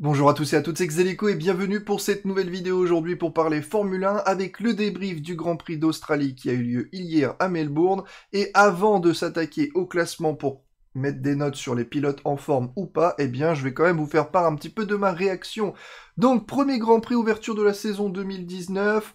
Bonjour à tous et à toutes, c'est Xelico et bienvenue pour cette nouvelle vidéo aujourd'hui pour parler Formule 1 avec le débrief du Grand Prix d'Australie qui a eu lieu hier à Melbourne et avant de s'attaquer au classement pour mettre des notes sur les pilotes en forme ou pas, eh bien je vais quand même vous faire part un petit peu de ma réaction. Donc premier Grand Prix ouverture de la saison 2019.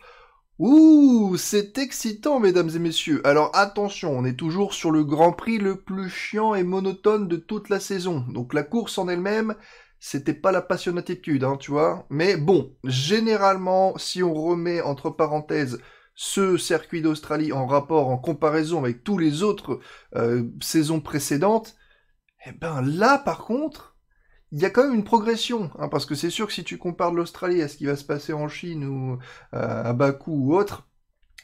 Ouh, c'est excitant, mesdames et messieurs. Alors attention, on est toujours sur le Grand Prix le plus chiant et monotone de toute la saison. Donc la course en elle-même, c'était pas la passionnatitude, hein, tu vois. Mais bon, généralement, si on remet entre parenthèses ce circuit d'Australie en rapport, en comparaison avec tous les autres euh, saisons précédentes, eh ben là, par contre, il y a quand même une progression, hein, parce que c'est sûr que si tu compares l'Australie à ce qui va se passer en Chine ou euh, à Bakou ou autre,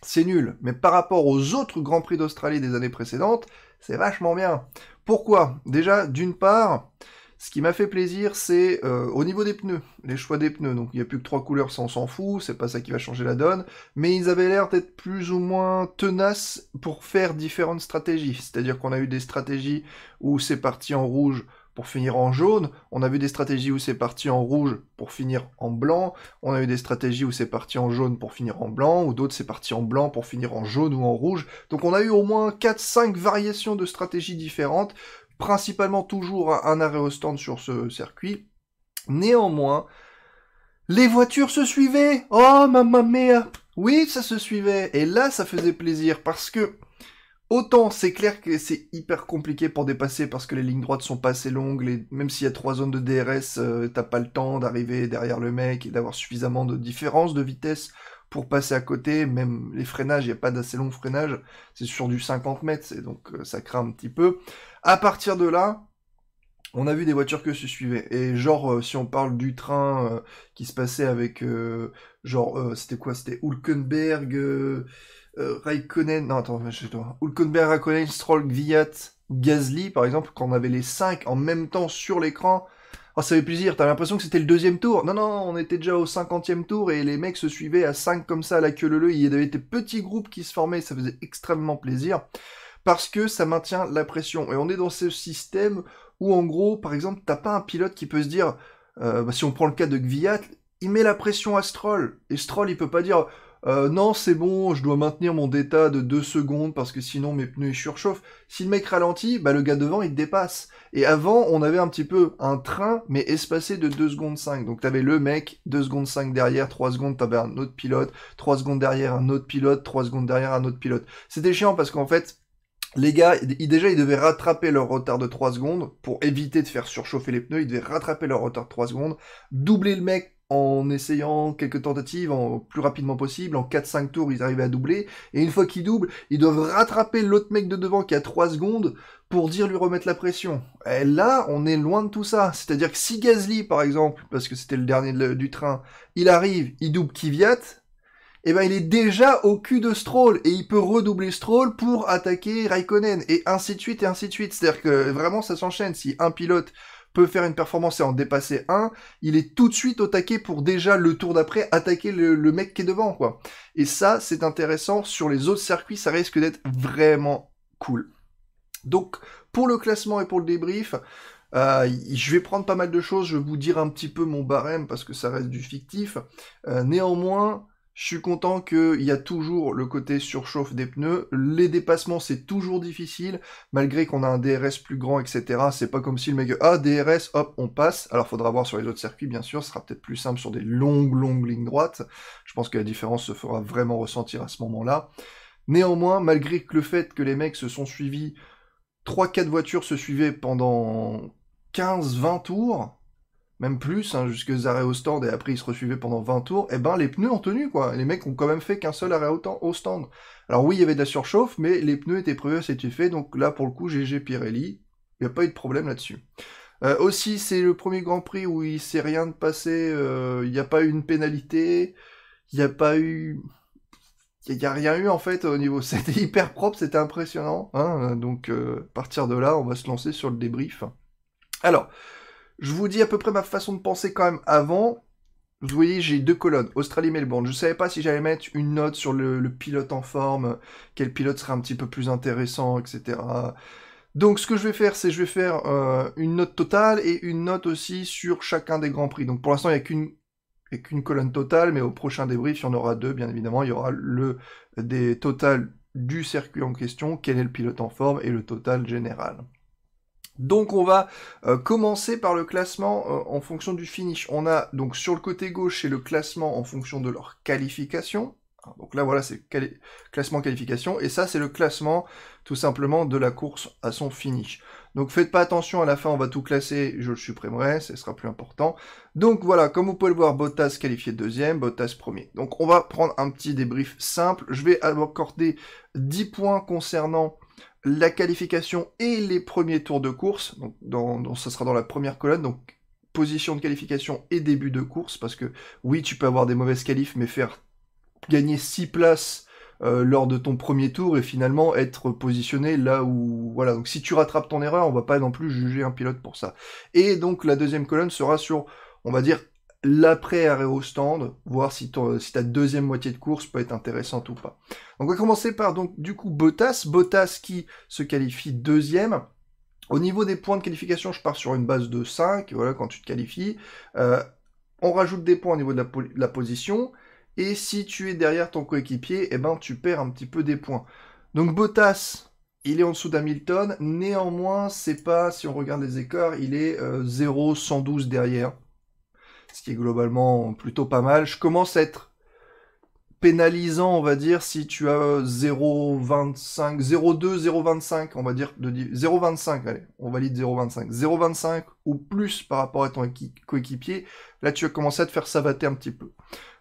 c'est nul. Mais par rapport aux autres Grands Prix d'Australie des années précédentes, c'est vachement bien. Pourquoi Déjà, d'une part, ce qui m'a fait plaisir, c'est euh, au niveau des pneus, les choix des pneus. Donc il n'y a plus que trois couleurs, ça on s'en fout, c'est pas ça qui va changer la donne. Mais ils avaient l'air d'être plus ou moins tenaces pour faire différentes stratégies. C'est-à-dire qu'on a eu des stratégies où c'est parti en rouge pour finir en jaune, on a vu des stratégies où c'est parti en rouge pour finir en blanc, on a eu des stratégies où c'est parti en jaune pour finir en blanc, ou d'autres c'est parti en blanc pour finir en jaune ou en rouge. Donc on a eu au moins 4-5 variations de stratégies différentes principalement toujours un arrêt au stand sur ce circuit. Néanmoins, les voitures se suivaient. Oh, ma mère. Oui, ça se suivait. Et là, ça faisait plaisir parce que Autant c'est clair que c'est hyper compliqué pour dépasser parce que les lignes droites sont pas assez longues, et même s'il y a trois zones de DRS, euh, t'as pas le temps d'arriver derrière le mec et d'avoir suffisamment de différence de vitesse pour passer à côté, même les freinages, il n'y a pas d'assez long freinage, c'est sur du 50 mètres, donc euh, ça craint un petit peu. À partir de là, on a vu des voitures que se suivaient. Et genre, euh, si on parle du train euh, qui se passait avec, euh, genre, c'était quoi C'était Hulkenberg, Raikkonen, non attends, je Hulkenberg, Raikkonen, Stroll, Gviat, Gasly, par exemple, quand on avait les 5 en même temps sur l'écran. Oh, ça fait plaisir, t'as l'impression que c'était le deuxième tour. Non, non, on était déjà au cinquantième tour et les mecs se suivaient à 5 comme ça à la queue leu Il y avait des petits groupes qui se formaient, ça faisait extrêmement plaisir parce que ça maintient la pression. Et on est dans ce système où, en gros, par exemple, t'as pas un pilote qui peut se dire, euh, bah, si on prend le cas de Gviat, il met la pression à Stroll. Et Stroll, il peut pas dire, euh, non, c'est bon, je dois maintenir mon d'état de 2 secondes parce que sinon mes pneus ils surchauffent. Si le mec ralentit, bah, le gars devant il dépasse. Et avant, on avait un petit peu un train, mais espacé de 2 secondes 5. Donc t'avais le mec, 2 secondes 5 derrière, 3 secondes, t'avais un autre pilote, 3 secondes derrière, un autre pilote, 3 secondes derrière, un autre pilote. C'était chiant parce qu'en fait, les gars, ils, déjà, ils devaient rattraper leur retard de 3 secondes pour éviter de faire surchauffer les pneus. Ils devaient rattraper leur retard de 3 secondes, doubler le mec en essayant quelques tentatives en plus rapidement possible. En 4-5 tours, ils arrivaient à doubler. Et une fois qu'ils doublent, ils doivent rattraper l'autre mec de devant qui a 3 secondes pour dire lui remettre la pression. Et là, on est loin de tout ça. C'est-à-dire que si Gasly, par exemple, parce que c'était le dernier du train, il arrive, il double Kvyat, et eh ben il est déjà au cul de Stroll et il peut redoubler Stroll pour attaquer Raikkonen et ainsi de suite et ainsi de suite. C'est-à-dire que vraiment ça s'enchaîne. Si un pilote peut faire une performance et en dépasser un, il est tout de suite au taquet pour déjà le tour d'après attaquer le, mec qui est devant quoi. Et ça c'est intéressant. Sur les autres circuits ça risque d'être vraiment cool. Donc pour le classement et pour le débrief, euh, je vais prendre pas mal de choses, je vais vous dire un petit peu mon barème parce que ça reste du fictif. Euh, néanmoins, je suis content qu'il y a toujours le côté surchauffe des pneus. Les dépassements, c'est toujours difficile, malgré qu'on a un DRS plus grand, etc. C'est pas comme si le mec, ah, DRS, hop, on passe. Alors, faudra voir sur les autres circuits, bien sûr. Ce sera peut-être plus simple sur des longues, longues lignes droites. Je pense que la différence se fera vraiment ressentir à ce moment-là. Néanmoins, malgré que le fait que les mecs se sont suivis, 3-4 voitures se suivaient pendant 15-20 tours, même plus, hein, jusque arrêts au stand, et après ils se resuivaient pendant 20 tours, et eh ben les pneus ont tenu, quoi. Les mecs ont quand même fait qu'un seul arrêt au, stand. Alors oui, il y avait de la surchauffe, mais les pneus étaient prévus à cet effet, donc là, pour le coup, GG Pirelli, il n'y a pas eu de problème là-dessus. Euh, aussi, c'est le premier Grand Prix où il s'est rien de passé, euh, il n'y a pas eu une pénalité, il n'y a pas eu... Il n'y a rien eu en fait au niveau. C'était hyper propre, c'était impressionnant. Hein donc euh, à partir de là, on va se lancer sur le débrief. Alors, je vous dis à peu près ma façon de penser quand même avant. Vous voyez, j'ai deux colonnes, Australie-Melbourne. Je ne savais pas si j'allais mettre une note sur le, pilote en forme, quel pilote serait un petit peu plus intéressant, etc. Donc ce que je vais faire, c'est je vais faire euh, une note totale et une note aussi sur chacun des Grands Prix. Donc pour l'instant, il n'y a qu'une colonne totale, mais au prochain débrief, il y en aura deux, bien évidemment. Il y aura le des total du circuit en question, quel est le pilote en forme et le total général. Donc on va euh, commencer par le classement euh, en fonction du finish. On a donc sur le côté gauche c'est le classement en fonction de leur qualification. Hein, donc là voilà c'est classement qualification et ça c'est le classement tout simplement de la course à son finish. Donc faites pas attention à la fin on va tout classer, je le supprimerai, ce sera plus important. Donc voilà, comme vous pouvez le voir, Bottas qualifié deuxième, Bottas premier. Donc on va prendre un petit débrief simple. Je vais accorder 10 points concernant la qualification et les premiers tours de course. Donc, dans, ça sera dans la première colonne. Donc, position de qualification et début de course. Parce que, oui, tu peux avoir des mauvaises qualifs, mais faire gagner 6 places euh, lors de ton premier tour et finalement être positionné là où voilà donc si tu rattrapes ton erreur on va pas non plus juger un pilote pour ça et donc la deuxième colonne sera sur on va dire l'après arrêt au stand, voir si, ta deuxième moitié de course peut être intéressante ou pas. Donc on va commencer par donc du coup Bottas, Bottas qui se qualifie deuxième. Au niveau des points de qualification, je pars sur une base de 5, voilà, quand tu te qualifies. Euh, on rajoute des points au niveau de la, position, et si tu es derrière ton coéquipier, eh ben, tu perds un petit peu des points. Donc Bottas, il est en dessous d'Hamilton, néanmoins, c'est pas, si on regarde les écarts, il est 0-112 euh, derrière ce qui est globalement plutôt pas mal. Je commence à être pénalisant, on va dire, si tu as 0,25, 0,2, 0,25, on va dire, de 0,25, allez, on valide 0,25, 0,25 ou plus par rapport à ton coéquipier, là tu vas commencer à te faire savater un petit peu.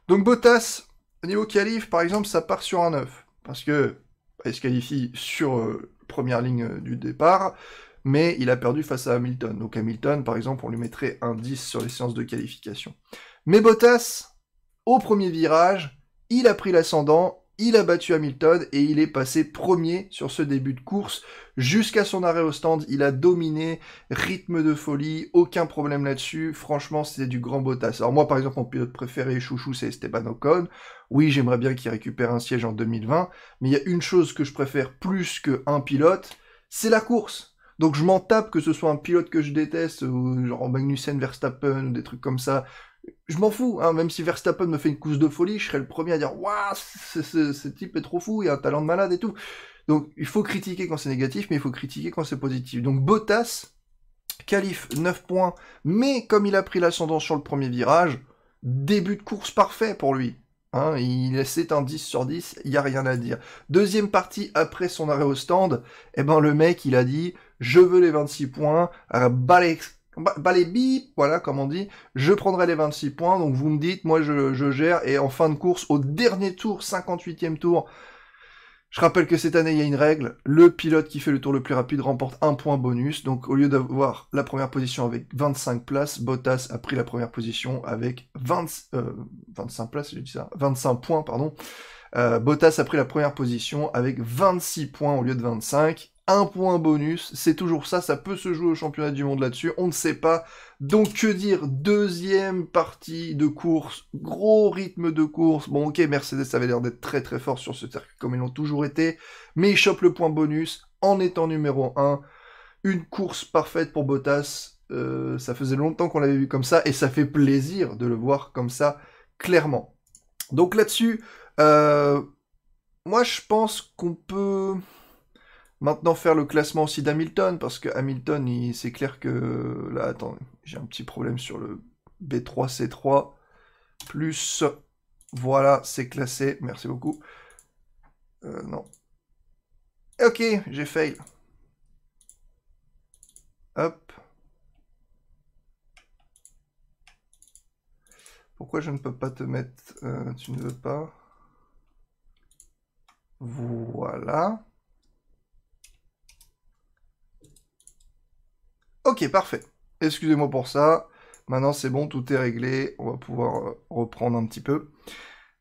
Donc Bottas, au niveau qualif, par exemple, ça part sur un 9, parce que bah, il se qualifie sur euh, première ligne euh, du départ, mais il a perdu face à Hamilton. Donc Hamilton, par exemple, on lui mettrait un 10 sur les séances de qualification. Mais Bottas, au premier virage, il a pris l'ascendant, il a battu Hamilton et il est passé premier sur ce début de course. Jusqu'à son arrêt au stand, il a dominé, rythme de folie, aucun problème là-dessus. Franchement, c'était du grand Bottas. Alors moi, par exemple, mon pilote préféré, chouchou, c'est Esteban Ocon. Oui, j'aimerais bien qu'il récupère un siège en 2020, mais il y a une chose que je préfère plus qu'un pilote, c'est la course donc je m'en tape que ce soit un pilote que je déteste, ou genre Magnussen, Verstappen, ou des trucs comme ça. Je m'en fous, hein. même si Verstappen me fait une course de folie, je serais le premier à dire Waouh, ce type est trop fou, il a un talent de malade et tout. Donc il faut critiquer quand c'est négatif, mais il faut critiquer quand c'est positif. Donc Bottas, qualif 9 points, mais comme il a pris l'ascendant sur le premier virage, début de course parfait pour lui. Hein. il est un 10 sur 10, il n'y a rien à dire. Deuxième partie après son arrêt au stand, eh ben le mec il a dit je veux les 26 points, euh, bip, voilà, comme on dit, je prendrai les 26 points, donc vous me dites, moi je, je gère, et en fin de course, au dernier tour, 58e tour, je rappelle que cette année, il y a une règle, le pilote qui fait le tour le plus rapide remporte un point bonus, donc au lieu d'avoir la première position avec 25 places, Bottas a pris la première position avec 20, 25 euh, places, j'ai dit ça, 25 points, pardon, euh, Bottas a pris la première position avec 26 points au lieu de 25, un point bonus. C'est toujours ça, ça peut se jouer au championnat du monde là-dessus, on ne sait pas. Donc que dire, deuxième partie de course, gros rythme de course. Bon ok, Mercedes avait l'air d'être très très fort sur ce circuit comme ils l'ont toujours été, mais il chopent le point bonus en étant numéro 1. Une course parfaite pour Bottas. Euh, ça faisait longtemps qu'on l'avait vu comme ça et ça fait plaisir de le voir comme ça clairement. Donc là-dessus, euh, moi je pense qu'on peut... Maintenant, faire le classement aussi d'Hamilton, parce que Hamilton, c'est clair que. Là, attends, j'ai un petit problème sur le B3C3. Plus. Voilà, c'est classé. Merci beaucoup. Euh, non. Ok, j'ai fail. Hop. Pourquoi je ne peux pas te mettre... Euh, tu ne veux pas. Voilà. Ok, parfait. Excusez-moi pour ça. Maintenant, c'est bon, tout est réglé. On va pouvoir euh, reprendre un petit peu.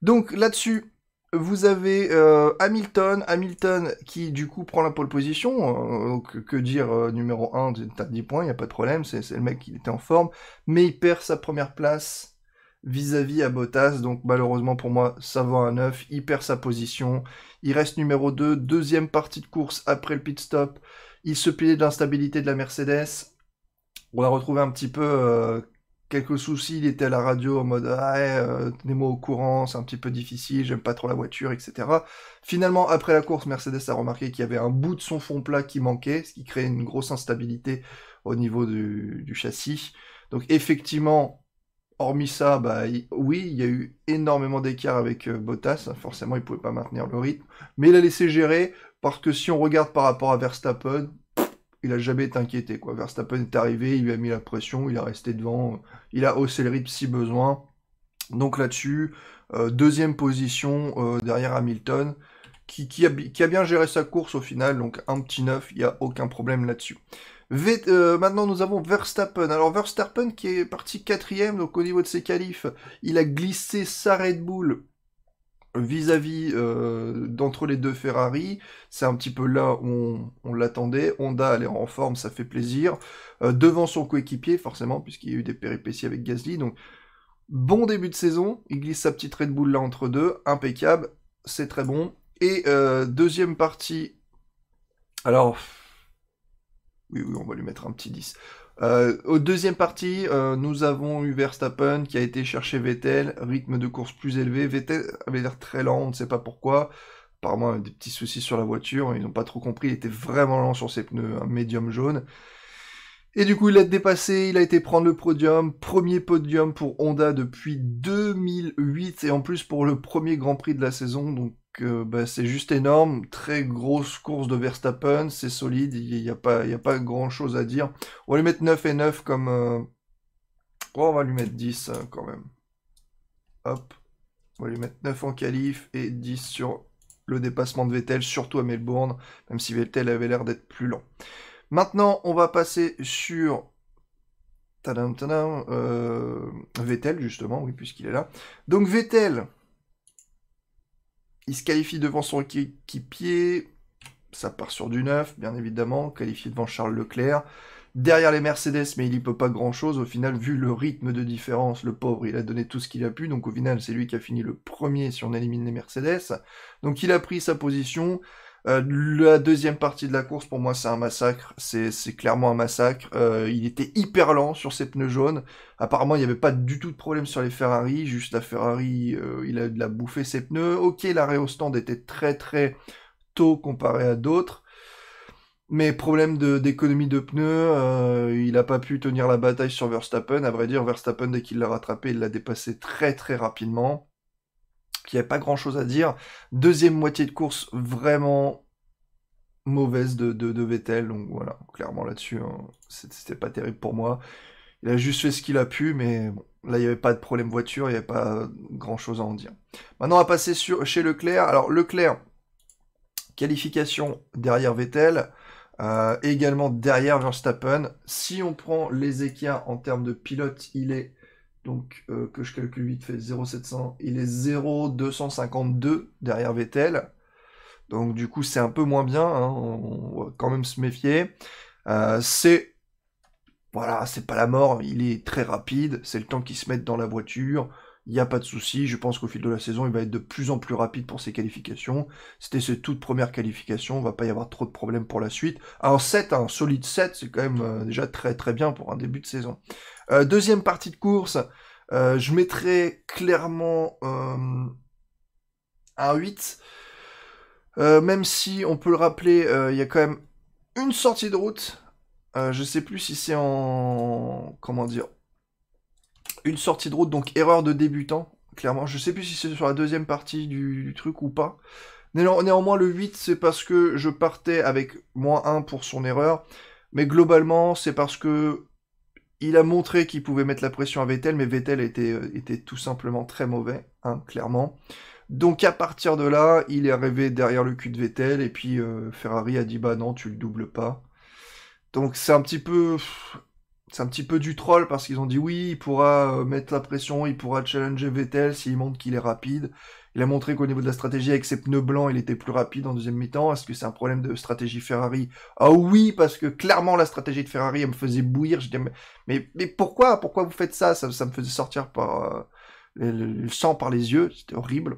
Donc là-dessus, vous avez euh, Hamilton, Hamilton qui du coup prend la pole position, euh, que, dire numéro 1, t'as 10 points, il n'y a pas de problème, c'est le mec qui était en forme, mais il perd sa première place vis-à-vis -à, Bottas, donc malheureusement pour moi ça va à 9, il perd sa position, il reste numéro 2, deuxième partie de course après le pit stop, il se plaît de l'instabilité de la Mercedes, on a retrouvé un petit peu euh, quelques soucis. Il était à la radio en mode ah, eh, euh, tenez-moi au courant, c'est un petit peu difficile, j'aime pas trop la voiture, etc. Finalement, après la course, Mercedes a remarqué qu'il y avait un bout de son fond plat qui manquait, ce qui crée une grosse instabilité au niveau du, châssis. Donc effectivement, hormis ça, bah, oui, il y a eu énormément d'écart avec euh, Bottas. Forcément, il pouvait pas maintenir le rythme, mais il a laissé gérer parce que si on regarde par rapport à Verstappen, il a jamais été inquiété. Quoi. Verstappen est arrivé, il lui a mis la pression, il a resté devant, il a haussé le rythme si besoin. Donc là-dessus, euh, deuxième position euh, derrière Hamilton, qui, a, bien géré sa course au final, donc un petit neuf il n'y a aucun problème là-dessus. Euh, maintenant, nous avons Verstappen. Alors, Verstappen qui est parti quatrième, donc au niveau de ses qualifs, il a glissé sa Red Bull vis-à-vis euh, d'entre les deux Ferrari, c'est un petit peu là où on, l'attendait. Honda, elle est en forme, ça fait plaisir. Euh, devant son coéquipier, forcément, puisqu'il y a eu des péripéties avec Gasly. Donc, bon début de saison. Il glisse sa petite Red Bull là entre deux. Impeccable. C'est très bon. Et euh, deuxième partie. Alors. Oui, oui, on va lui mettre un petit 10. Euh, au deuxième partie, euh, nous avons eu Verstappen qui a été chercher Vettel, rythme de course plus élevé. Vettel avait l'air très lent, on ne sait pas pourquoi. Apparemment, des petits soucis sur la voiture, hein, ils n'ont pas trop compris. Il était vraiment lent sur ses pneus, un médium jaune. Et du coup, il a dépassé, il a été prendre le podium, premier podium pour Honda depuis 2008 et en plus pour le premier Grand Prix de la saison. Donc bah, c'est juste énorme, très grosse course de Verstappen, c'est solide, il n'y a, pas, a pas grand chose à dire. On va lui mettre 9 et 9 comme... Euh, oh, on va lui mettre 10 hein, quand même. Hop, on va lui mettre 9 en qualif et 10 sur le dépassement de Vettel, surtout à Melbourne, même si Vettel avait l'air d'être plus lent. Maintenant, on va passer sur euh, Vettel, justement, oui, puisqu'il est là. Donc Vettel, il se qualifie devant son équipier. Ça part sur du neuf, bien évidemment. Qualifié devant Charles Leclerc. Derrière les Mercedes, mais il n'y peut pas grand-chose. Au final, vu le rythme de différence, le pauvre, il a donné tout ce qu'il a pu. Donc au final, c'est lui qui a fini le premier si on élimine les Mercedes. Donc il a pris sa position. Euh, la deuxième partie de la course, pour moi, c'est un massacre. C'est clairement un massacre. Euh, il était hyper lent sur ses pneus jaunes. Apparemment, il n'y avait pas du tout de problème sur les Ferrari. Juste la Ferrari, euh, il, a, de la bouffée, ses pneus. Ok, l'arrêt au stand était très très tôt comparé à d'autres. Mais problème d'économie de, pneus, il n'a pas pu tenir la bataille sur Verstappen. À vrai dire, Verstappen, dès qu'il l'a rattrapé, il l'a dépassé très très rapidement qu'il n'y avait pas grand chose à dire. Deuxième moitié de course vraiment mauvaise de, de, Vettel, donc voilà, clairement là-dessus, hein, ce c'était pas terrible pour moi. Il a juste fait ce qu'il a pu, mais là il n'y avait pas de problème voiture, il n'y avait pas grand chose à en dire. Maintenant on va passer sur, chez Leclerc. Alors Leclerc, qualification derrière Vettel. Euh, également derrière Verstappen. Si on prend les écarts en termes de pilote, il est donc euh, que je calcule vite fait 0,700, il est 0,252 derrière Vettel. Donc du coup c'est un peu moins bien, hein, on, va quand même se méfier. Euh, c'est voilà, c'est pas la mort, il est très rapide, c'est le temps qu'il se mette dans la voiture, il n'y a pas de souci. Je pense qu'au fil de la saison, il va être de plus en plus rapide pour ses qualifications. C'était ses toutes premières qualifications. Il va pas y avoir trop de problèmes pour la suite. Un 7, un solide 7, c'est quand même euh, déjà très très bien pour un début de saison. Euh, deuxième partie de course, euh, je mettrai clairement un 8. même si on peut le rappeler, il y a quand même une sortie de route. je sais plus si c'est en comment dire une sortie de route, donc erreur de débutant, clairement. Je sais plus si c'est sur la deuxième partie du, truc ou pas. néanmoins, le 8, c'est parce que je partais avec moins 1 pour son erreur. Mais globalement, c'est parce que il a montré qu'il pouvait mettre la pression à Vettel, mais Vettel était, euh, était tout simplement très mauvais, hein, clairement. Donc à partir de là, il est arrivé derrière le cul de Vettel, et puis euh, Ferrari a dit bah non, tu le doubles pas. Donc c'est un petit peu c'est un petit peu du troll parce qu'ils ont dit oui, il pourra euh, mettre la pression, il pourra challenger Vettel s'il montre qu'il est rapide. Il a montré qu'au niveau de la stratégie, avec ses pneus blancs, il était plus rapide en deuxième mi-temps. Est-ce que c'est un problème de stratégie Ferrari Ah oui, parce que clairement, la stratégie de Ferrari, elle me faisait bouillir. Je disais, mais, mais, pourquoi Pourquoi vous faites ça, ça me faisait sortir par, euh, le, sang par les yeux. C'était horrible.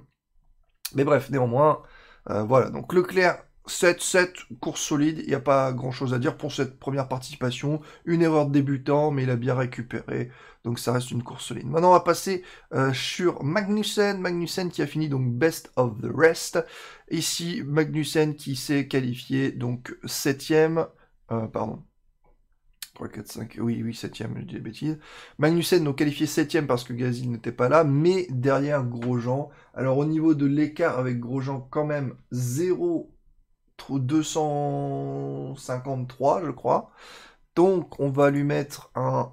Mais bref, néanmoins, euh, voilà. Donc Leclerc 7-7, course solide, il n'y a pas grand chose à dire pour cette première participation. Une erreur de débutant, mais il a bien récupéré, donc ça reste une course solide. Maintenant, on va passer euh, sur Magnussen. Magnussen qui a fini donc best of the rest. Ici, Magnussen qui s'est qualifié donc 7 euh, pardon, 3, 4, 5, oui, oui, 7ème, je dis des bêtises. Magnussen, donc qualifié 7ème parce que Gasly n'était pas là, mais derrière Grosjean. Alors au niveau de l'écart avec Grosjean, quand même 0 253, je crois. Donc, on va lui mettre un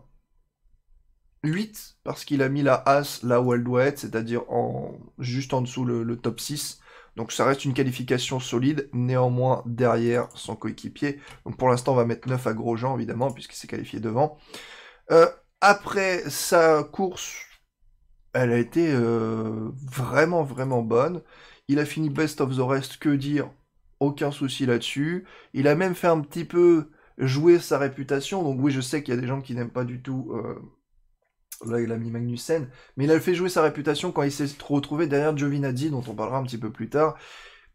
8, parce qu'il a mis la As là où elle doit être, c'est-à-dire en, juste en dessous le, top 6. Donc, ça reste une qualification solide, néanmoins derrière son coéquipier. Donc, pour l'instant, on va mettre 9 à Grosjean, évidemment, puisqu'il s'est qualifié devant. Euh, après sa course, elle a été euh, vraiment, vraiment bonne. Il a fini best of the rest, que dire aucun souci là-dessus. Il a même fait un petit peu jouer sa réputation. Donc oui, je sais qu'il y a des gens qui n'aiment pas du tout. Euh, là, il a mis Magnussen, mais il a fait jouer sa réputation quand il s'est retrouvé derrière Giovinazzi, dont on parlera un petit peu plus tard.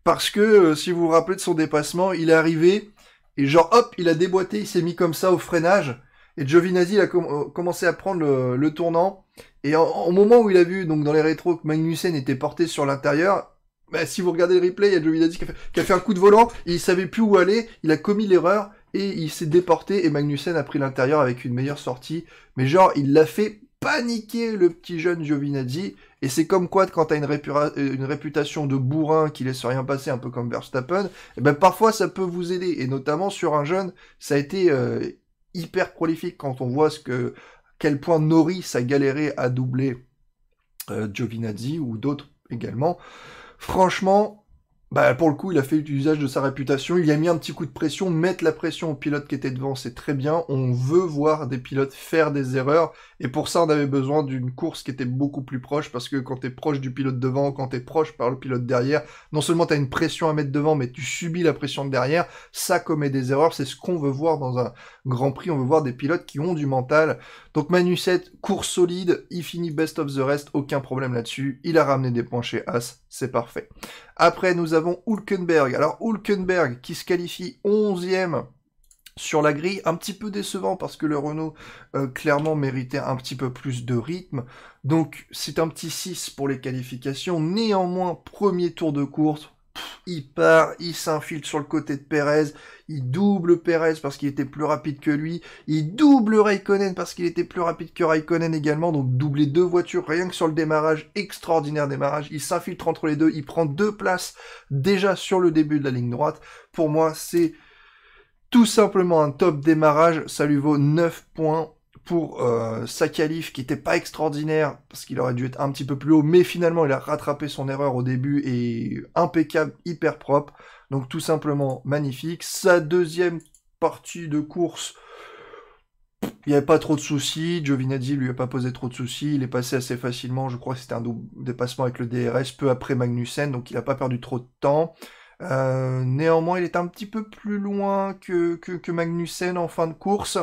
Parce que, euh, si vous vous rappelez de son dépassement, il est arrivé, et genre, hop, il a déboîté, il s'est mis comme ça au freinage. Et Giovinazzi il a euh, commencé à prendre le, tournant. Et au moment où il a vu, donc dans les rétros, que Magnussen était porté sur l'intérieur, bah, si vous regardez le replay, il y a Giovinazzi qui, a fait un coup de volant, il savait plus où aller, il a commis l'erreur, et il s'est déporté, et Magnussen a pris l'intérieur avec une meilleure sortie. Mais genre, il l'a fait paniquer le petit jeune Giovinazzi, et c'est comme quoi, quand t'as une, euh, une réputation de bourrin qui laisse rien passer, un peu comme Verstappen, et eh ben parfois ça peut vous aider, et notamment sur un jeune, ça a été euh, hyper prolifique quand on voit ce que quel point Norris a galéré à doubler euh, Giovinazzi ou d'autres également. Franchement, bah, pour le coup, il a fait usage de sa réputation, il a mis un petit coup de pression, mettre la pression au pilote qui était devant, c'est très bien, on veut voir des pilotes faire des erreurs, et pour ça, on avait besoin d'une course qui était beaucoup plus proche, parce que quand t'es proche du pilote devant, quand t'es proche par le pilote derrière, non seulement t'as une pression à mettre devant, mais tu subis la pression de derrière, ça commet des erreurs, c'est ce qu'on veut voir dans un Grand Prix, on veut voir des pilotes qui ont du mental. Donc Manu 7, course solide, il finit best of the rest, aucun problème là-dessus, il a ramené des points chez As, c'est parfait. Après, nous avons Hulkenberg. Alors, Hulkenberg qui se qualifie 11 ème sur la grille, un petit peu décevant parce que le Renault euh, clairement méritait un petit peu plus de rythme. Donc c'est un petit 6 pour les qualifications. Néanmoins, premier tour de course, il part, il s'infiltre sur le côté de Perez, il double Perez parce qu'il était plus rapide que lui, il double Raikkonen parce qu'il était plus rapide que Raikkonen également, donc doubler deux voitures rien que sur le démarrage, extraordinaire démarrage, il s'infiltre entre les deux, il prend deux places déjà sur le début de la ligne droite, pour moi c'est tout simplement un top démarrage, ça lui vaut 9 points pour euh, sa qualif qui n'était pas extraordinaire parce qu'il aurait dû être un petit peu plus haut, mais finalement il a rattrapé son erreur au début et impeccable, hyper propre. Donc tout simplement magnifique. Sa deuxième partie de course, il n'y avait pas trop de soucis. Giovinazzi lui a pas posé trop de soucis. Il est passé assez facilement. Je crois que c'était un double dépassement avec le DRS peu après Magnussen, donc il n'a pas perdu trop de temps. Euh, néanmoins, il est un petit peu plus loin que, que, Magnussen en fin de course.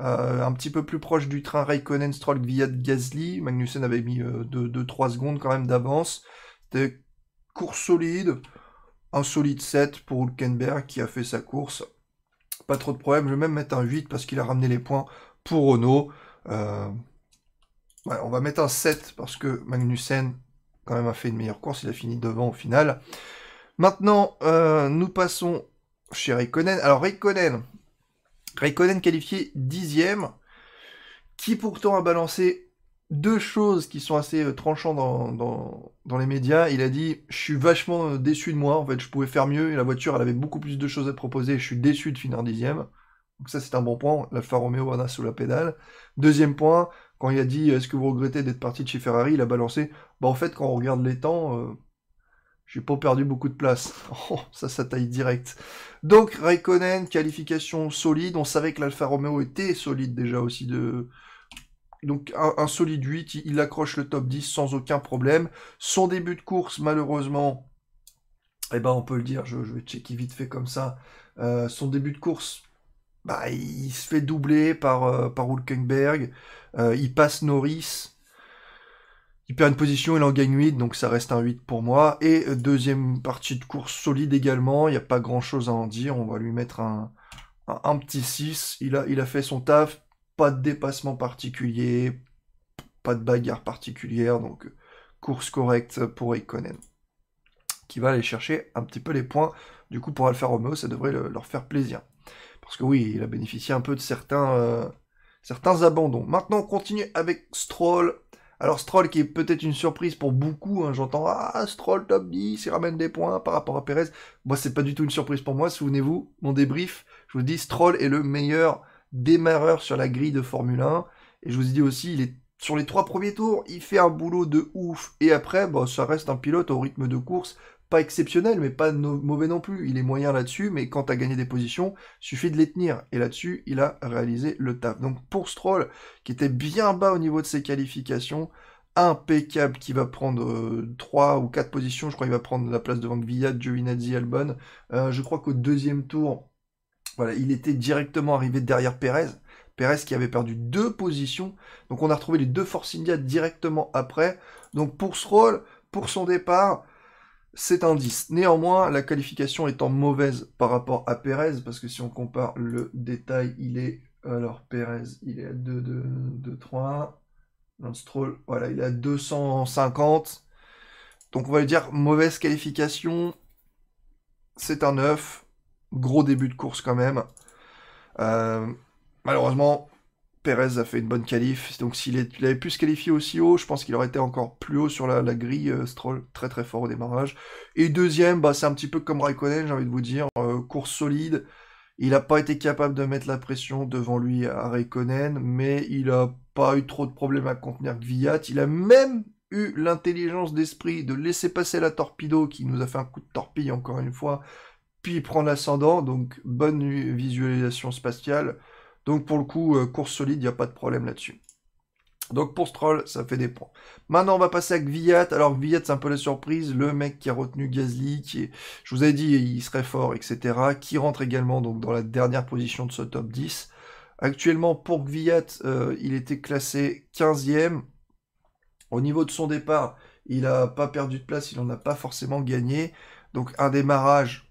Euh, un petit peu plus proche du train Raikkonen, Stroll, via Gasly. Magnussen avait mis 2-3 euh, secondes quand même d'avance. C'était course solide. Un solide 7 pour Hulkenberg qui a fait sa course. Pas trop de problèmes Je vais même mettre un 8 parce qu'il a ramené les points pour Renault. Euh, on va mettre un 7 parce que Magnussen quand même a fait une meilleure course. Il a fini devant au final. Maintenant, euh, nous passons chez Raikkonen. Alors Raikkonen, Raikkonen qualifié dixième, qui pourtant a balancé deux choses qui sont assez euh, tranchantes dans, les médias. Il a dit Je suis vachement euh, déçu de moi, en fait, je pouvais faire mieux. Et la voiture, elle avait beaucoup plus de choses à proposer. Je suis déçu de finir dixième. Donc, ça, c'est un bon point. L'Alfa Romeo en a sous la pédale. Deuxième point, quand il a dit Est-ce que vous regrettez d'être parti de chez Ferrari Il a balancé Bah, en fait, quand on regarde les temps. Euh, j'ai pas perdu beaucoup de place. Oh, ça, ça taille direct. Donc, Raikkonen, qualification solide. On savait que l'Alfa Romeo était solide déjà aussi de, donc un, solide 8, il, accroche le top 10 sans aucun problème. Son début de course, malheureusement, eh ben on peut le dire, je, vais checker vite fait comme ça. Euh, son début de course, bah, il se fait doubler par, euh, Hulkenberg. Euh, il passe Norris. Il perd une position, il en gagne 8, donc ça reste un 8 pour moi. Et deuxième partie de course solide également, il n'y a pas grand chose à en dire. On va lui mettre un, petit 6. Il a, il a fait son taf pas de dépassement particulier, pas de bagarre particulière, donc euh, course correcte pour Ikonen, qui va aller chercher un petit peu les points. Du coup, pour Alfa Romeo, ça devrait leur faire plaisir. Parce que oui, il a bénéficié un peu de certains, euh, certains abandons. Maintenant, on continue avec Stroll. Alors Stroll qui est peut-être une surprise pour beaucoup, hein, j'entends Ah Stroll top 10, ramène des points par rapport à Perez. Moi c'est pas du tout une surprise pour moi, souvenez-vous, mon débrief, je vous dis Stroll est le meilleur démarreur sur la grille de Formule 1. Et je vous ai dit aussi, il est sur les trois premiers tours, il fait un boulot de ouf. Et après, bon bah, ça reste un pilote au rythme de course pas exceptionnel, mais pas mauvais non plus. Il est moyen là-dessus, mais quand tu as gagné des positions, suffit de les tenir. Et là-dessus, il a réalisé le taf. Donc pour Stroll, qui était bien bas au niveau de ses qualifications, impeccable, qui va prendre euh, trois ou quatre positions, je crois qu'il va prendre la place devant via Giovinazzi, Albon. Euh, je crois qu'au deuxième tour, voilà, il était directement arrivé derrière Pérez. Pérez qui avait perdu deux positions. Donc on a retrouvé les deux forces India directement après. Donc pour ce pour son départ, c'est un 10. Néanmoins, la qualification étant mauvaise par rapport à Pérez, parce que si on compare le détail, il est... Alors Pérez, il est à 2, 2, 2, 3, Stroll, voilà, il est à 250. Donc on va lui dire mauvaise qualification. C'est un 9. Gros début de course quand même. Euh, malheureusement, Perez a fait une bonne qualif. Donc s'il avait pu se qualifier aussi haut, je pense qu'il aurait été encore plus haut sur la, grille. Euh, Stroll très très fort au démarrage. Et deuxième, bah, c'est un petit peu comme Raikkonen, j'ai envie de vous dire. Euh, course solide. Il n'a pas été capable de mettre la pression devant lui à Raikkonen, mais il n'a pas eu trop de problèmes à contenir Gviat. Il a même eu l'intelligence d'esprit de laisser passer la torpedo qui nous a fait un coup de torpille encore une fois puis il prend l'ascendant, donc bonne visualisation spatiale. Donc pour le coup, euh, course solide, il n'y a pas de problème là-dessus. Donc pour Stroll, ça fait des points. Maintenant, on va passer à Gviat. Alors Gviat, c'est un peu la surprise, le mec qui a retenu Gasly, qui je vous ai dit, il serait fort, etc., qui rentre également donc dans la dernière position de ce top 10. Actuellement, pour Gviat, euh, il était classé 15e. Au niveau de son départ, il n'a pas perdu de place, il n'en a pas forcément gagné. Donc un démarrage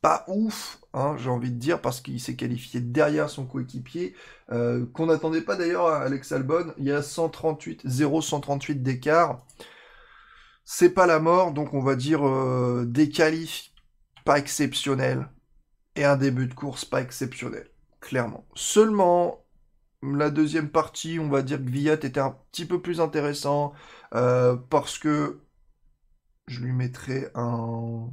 pas ouf, hein, j'ai envie de dire, parce qu'il s'est qualifié derrière son coéquipier, euh, qu'on n'attendait pas d'ailleurs à Alex Albon. Il y a 138, 0,138 d'écart. C'est pas la mort, donc on va dire euh, des qualifs pas exceptionnels et un début de course pas exceptionnel, clairement. Seulement, la deuxième partie, on va dire que Villat était un petit peu plus intéressant euh, parce que je lui mettrais un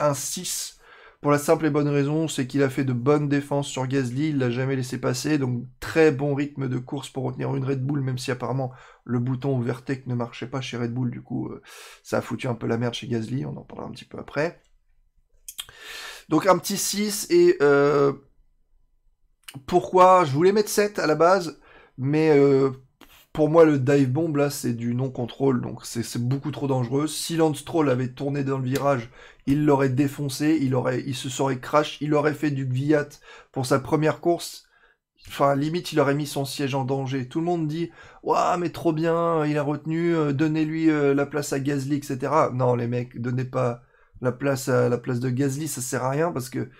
un 6 pour la simple et bonne raison, c'est qu'il a fait de bonnes défenses sur Gasly, il l'a jamais laissé passer, donc très bon rythme de course pour retenir une Red Bull, même si apparemment le bouton Vertex ne marchait pas chez Red Bull, du coup euh, ça a foutu un peu la merde chez Gasly, on en parlera un petit peu après. Donc un petit 6 et euh, pourquoi je voulais mettre 7 à la base, mais euh, pour moi, le dive bomb, là, c'est du non-contrôle, donc c'est beaucoup trop dangereux. Si Lance Troll avait tourné dans le virage il l'aurait défoncé, il aurait, il se serait crash, il aurait fait du Gviat pour sa première course. Enfin, limite, il aurait mis son siège en danger. Tout le monde dit, waouh, mais trop bien, il a retenu, euh, donnez-lui euh, la place à Gasly, etc. Non, les mecs, donnez pas la place à la place de Gasly, ça sert à rien parce que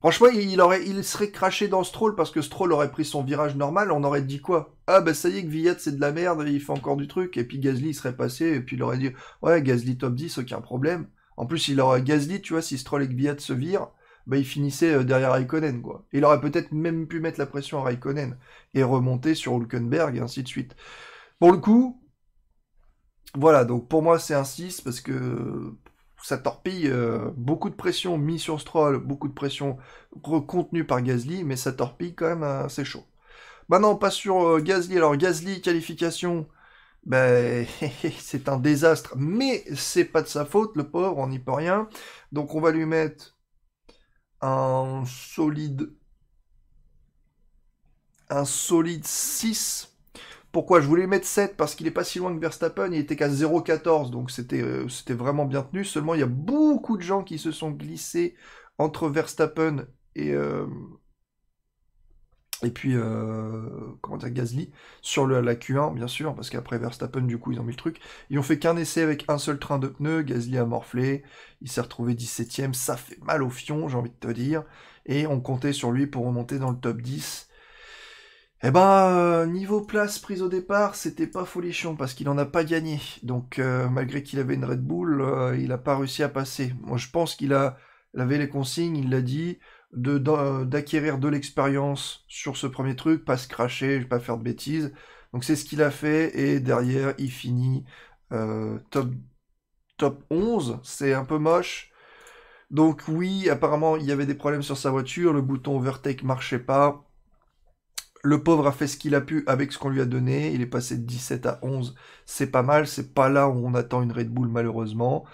Franchement, il, aurait, il serait craché dans Stroll parce que Stroll aurait pris son virage normal. On aurait dit quoi Ah bah ça y est que Villette c'est de la merde, il fait encore du truc. Et puis Gasly serait passé et puis il aurait dit ouais Gasly top 10, aucun problème. En plus, il aurait Gasly, tu vois, si Stroll et Gbiat se virent, bah, il finissait euh, derrière Raikkonen, quoi. Il aurait peut-être même pu mettre la pression à Raikkonen et remonter sur Hulkenberg, et ainsi de suite. Pour le coup, voilà, donc pour moi, c'est un 6, parce que ça torpille euh, beaucoup de pression mise sur Stroll, beaucoup de pression recontenue par Gasly, mais ça torpille quand même, assez c'est chaud. Maintenant, on passe sur euh, Gasly. Alors, Gasly, qualification ben, c'est un désastre. Mais c'est pas de sa faute, le pauvre, on n'y peut rien. Donc on va lui mettre un solide un solide 6. Pourquoi je voulais mettre 7 Parce qu'il est pas si loin que Verstappen, il était qu'à 0,14, donc euh, c'était vraiment bien tenu. Seulement, il y a beaucoup de gens qui se sont glissés entre Verstappen et, euh, et puis, euh, comment dire, Gasly, sur le, la Q1, bien sûr, parce qu'après Verstappen, du coup, ils ont mis le truc. Ils ont fait qu'un essai avec un seul train de pneus, Gasly a morflé, il s'est retrouvé 17ème, ça fait mal au fion, j'ai envie de te dire. Et on comptait sur lui pour remonter dans le top 10. Eh ben, euh, niveau place prise au départ, c'était pas folichon parce qu'il en a pas gagné. Donc, euh, malgré qu'il avait une Red Bull, il a pas réussi à passer. Moi, je pense qu'il a, avait les consignes, il l'a dit d'acquérir de, l'expérience sur ce premier truc, pas se cracher, pas faire de bêtises. Donc c'est ce qu'il a fait, et derrière, il finit euh, top, top 11, c'est un peu moche. Donc oui, apparemment, il y avait des problèmes sur sa voiture, le bouton overtake marchait pas. Le pauvre a fait ce qu'il a pu avec ce qu'on lui a donné, il est passé de 17 à 11, c'est pas mal, c'est pas là où on attend une Red Bull malheureusement.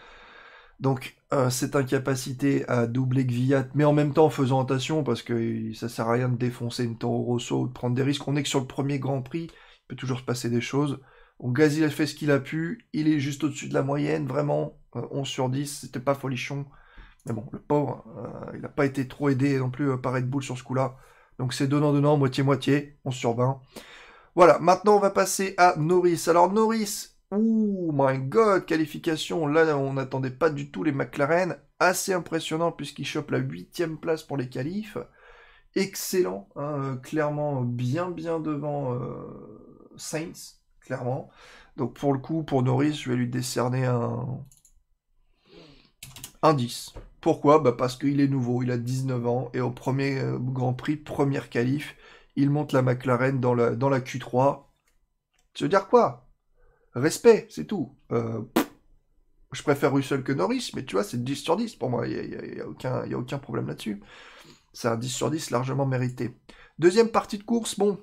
Donc euh, cette incapacité à doubler Gviat, mais en même temps en faisant attention, parce que ça sert à rien de défoncer une Toro Rosso, de prendre des risques. On est que sur le premier Grand Prix, il peut toujours se passer des choses. Donc Gazil a fait ce qu'il a pu, il est juste au-dessus de la moyenne, vraiment, 11 euh, sur 10, c'était pas folichon. Mais bon, le pauvre, euh, il n'a pas été trop aidé non plus par Red Bull sur ce coup-là. Donc c'est donnant-donnant, moitié-moitié, 11 sur 20. Voilà, maintenant on va passer à Norris. Alors Norris, Oh my god, qualification. Là, on n'attendait pas du tout les McLaren. Assez impressionnant puisqu'il chope la huitième place pour les qualifs. Excellent, hein, euh, clairement bien bien devant euh, Saints, clairement. Donc pour le coup, pour Norris, je vais lui décerner un, 10. Pourquoi bah, Parce qu'il est nouveau, il a 19 ans, et au premier euh, Grand Prix, première qualif, il monte la McLaren dans la, dans la Q3. veux dire quoi respect, c'est tout. Euh, je préfère Russell que Norris, mais tu vois, c'est 10 sur 10 pour moi, il n'y a, a, aucun, aucun problème là-dessus. C'est un 10 sur 10 largement mérité. Deuxième partie de course, bon,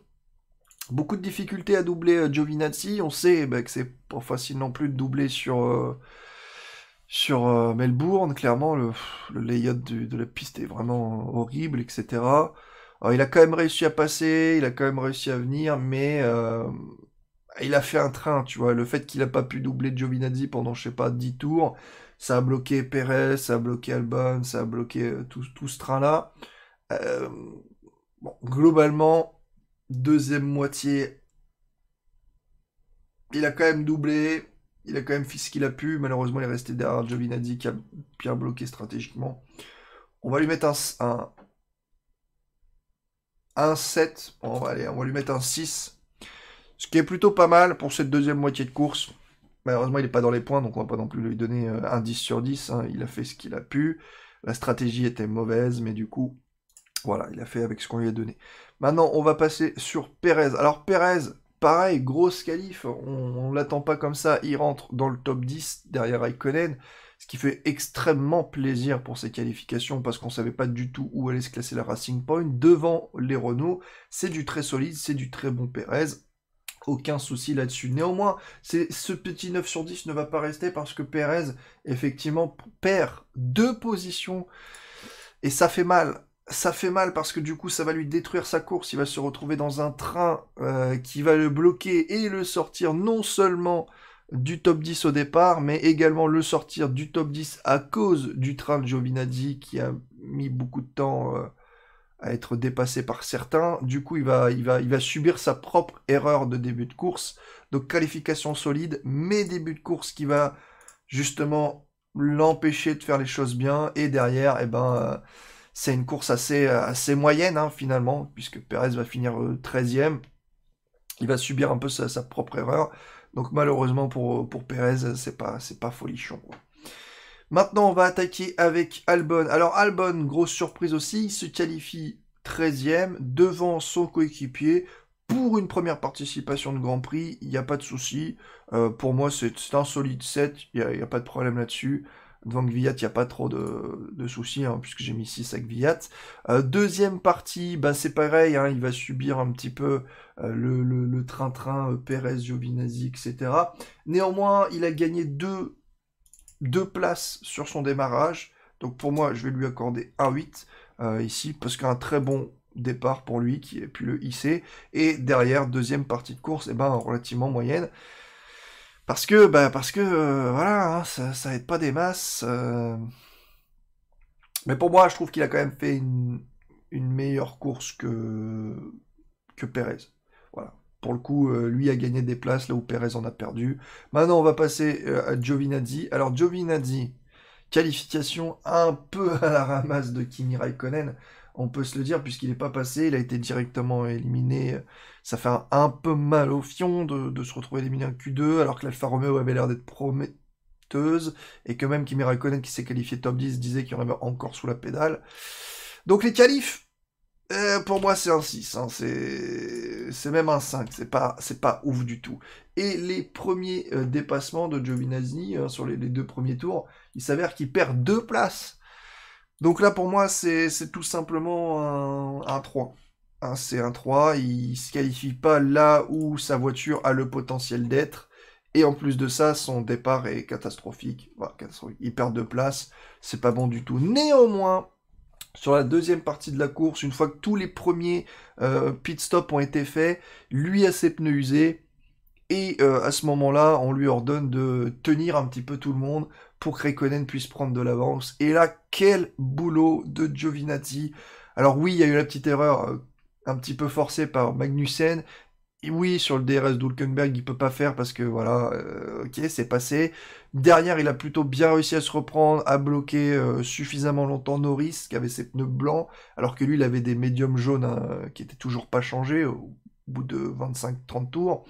beaucoup de difficultés à doubler euh, Giovinazzi. On sait que bah, que c'est pas facile non plus de doubler sur, euh, Melbourne. Clairement, le, layout de la piste est vraiment horrible, etc. il a quand même réussi à passer, il a quand même réussi à venir, mais il a fait un train, tu vois. Le fait qu'il n'a pas pu doubler Giovinazzi pendant, je sais pas, 10 tours, ça a bloqué Perez, ça a bloqué Albon, ça a bloqué euh, tout, tout ce train-là. Euh, globalement, deuxième moitié, il a quand même doublé, il a quand même fait ce qu'il a pu. Malheureusement, il est resté derrière Giovinazzi qui a bien bloqué stratégiquement. On va lui mettre un, un, 7, on va aller, on va lui mettre un 6 ce qui est plutôt pas mal pour cette deuxième moitié de course. Malheureusement, il n'est pas dans les points, donc on va pas non plus lui donner un euh, 10 sur 10. Hein. Il a fait ce qu'il a pu. La stratégie était mauvaise, mais du coup, voilà, il a fait avec ce qu'on lui a donné. Maintenant, on va passer sur Pérez. Alors, Pérez, pareil, grosse qualif. On ne l'attend pas comme ça. Il rentre dans le top 10 derrière Raikkonen, ce qui fait extrêmement plaisir pour ses qualifications parce qu'on ne savait pas du tout où allait se classer la Racing Point. Devant les Renault, c'est du très solide, c'est du très bon Pérez aucun souci là-dessus. Néanmoins, ce petit 9 sur 10 ne va pas rester parce que Perez effectivement, perd deux positions et ça fait mal. Ça fait mal parce que du coup, ça va lui détruire sa course. Il va se retrouver dans un train euh, qui va le bloquer et le sortir non seulement du top 10 au départ, mais également le sortir du top 10 à cause du train de Giovinazzi qui a mis beaucoup de temps. Euh, à être dépassé par certains. Du coup, il va, il, va, il va subir sa propre erreur de début de course. Donc, qualification solide, mais début de course qui va justement l'empêcher de faire les choses bien. Et derrière, et eh ben, euh, c'est une course assez, assez moyenne, hein, finalement, puisque Perez va finir 13e. Euh, il va subir un peu sa, propre erreur. Donc, malheureusement pour, pour Perez, c'est pas, pas folichon. Quoi. Maintenant, on va attaquer avec Albon. Alors Albon, grosse surprise aussi, il se qualifie 13e devant son coéquipier pour une première participation de Grand Prix. Il n'y a pas de souci. Euh, pour moi, c'est un solide 7. Il n'y a, pas de problème là-dessus. Devant Gviat, il n'y a pas trop de, soucis, hein, puisque j'ai mis 6 à Gviat. Euh, deuxième partie, ben c'est pareil, hein, il va subir un petit peu euh, le, train-train Perez, Giovinazzi, etc. Néanmoins, il a gagné 2 deux places sur son démarrage. Donc pour moi, je vais lui accorder un 8 euh, ici, parce qu'un très bon départ pour lui, qui est puis le IC. Et derrière, deuxième partie de course, et eh ben, relativement moyenne. Parce que, ben, parce que euh, voilà, hein, ça, n'aide pas des masses. Euh. Mais pour moi, je trouve qu'il a quand même fait une, meilleure course que, que Perez. Pour le coup, euh, lui a gagné des places là où Perez en a perdu. Maintenant, on va passer euh, à Giovinazzi. Alors, Giovinazzi, qualification un peu à la ramasse de Kimi Raikkonen. On peut se le dire, puisqu'il n'est pas passé, il a été directement éliminé. Ça fait un, peu mal au fion de, se retrouver éliminé en Q2, alors que l'alpha Romeo avait l'air d'être prometteuse et que même Kimi Raikkonen qui s'est qualifié top 10 disait qu'il en avait encore sous la pédale. Donc les qualifs, euh, pour moi, c'est un 6. Hein, c'est même un 5. C'est pas, pas ouf du tout. Et les premiers euh, dépassements de Giovinazzi hein, sur les, deux premiers tours, il s'avère qu'il perd deux places. Donc là, pour moi, c'est tout simplement un, 3. c'est un 3. Il se qualifie pas là où sa voiture a le potentiel d'être. Et en plus de ça, son départ est catastrophique. catastrophique. Il perd deux places. C'est pas bon du tout. Néanmoins, sur la deuxième partie de la course, une fois que tous les premiers euh, pit stops ont été faits, lui a ses pneus usés. Et euh, à ce moment-là, on lui ordonne de tenir un petit peu tout le monde pour que Raikkonen puisse prendre de l'avance. Et là, quel boulot de Giovinazzi. Alors oui, il y a eu la petite erreur euh, un petit peu forcée par Magnussen, oui, sur le DRS d'Hulkenberg, il peut pas faire parce que voilà, euh, ok, c'est passé. Derrière, il a plutôt bien réussi à se reprendre, à bloquer euh, suffisamment longtemps Norris, qui avait ses pneus blancs, alors que lui, il avait des médiums jaunes hein, qui étaient toujours pas changés au bout de 25-30 tours.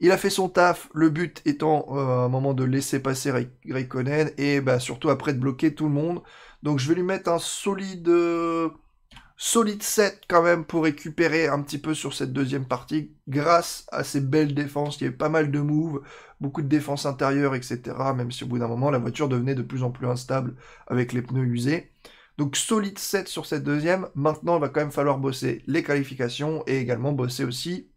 Il a fait son taf, le but étant euh, à un moment de laisser passer Raikkonen et bah, surtout après de bloquer tout le monde. Donc je vais lui mettre un solide solide 7 quand même pour récupérer un petit peu sur cette deuxième partie grâce à ces belles défenses. Il y avait pas mal de moves, beaucoup de défenses intérieures etc. Même si au bout d'un moment, la voiture devenait de plus en plus instable avec les pneus usés. Donc solide 7 sur cette deuxième. Maintenant, il va quand même falloir bosser les qualifications et également bosser aussi